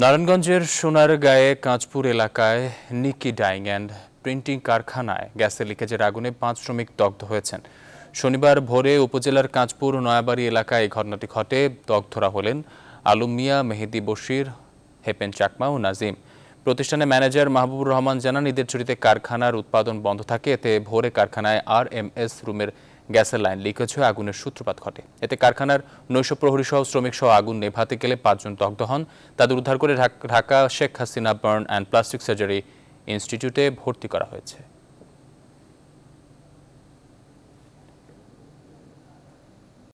নারায়ণগঞ্জের সোনার গায়ে কাঁচপুর এলাকায় নিকি ডাইং অ্যান্ড প্রিন্টিং কারখানায় গ্যাসের লিকেজের আগুনে পাঁচ শ্রমিক দগ্ধ হয়েছেন শনিবার ভোরে উপজেলার কাঁচপুর নয়াবাড়ি এলাকায় এই ঘটনাটি ঘটে দগ্ধরা হলেন আলুম মিয়া মেহেদি বশির হেপেন চাকমা ও নাজিম প্রতিষ্ঠানের ম্যানেজার মাহবুবুর রহমান জানান ঈদের ছুটিতে কারখানার উৎপাদন বন্ধ থাকে এতে ভোরে কারখানায় আর এম এস রুমের গ্যাসের লাইন লিকেজ হয়ে আগুনের সূত্রপাত ঘটে এতে কারখানার নৈশ প্রহরী সহ শ্রমিক সহ আগুন নেভাতে গেলে পাঁচজন দগ্ধ হন তাদের উদ্ধার করে Dhaka Sheikh Hasina burn and plastic surgery ইনস্টিটিউটে ভর্তি করা হয়েছে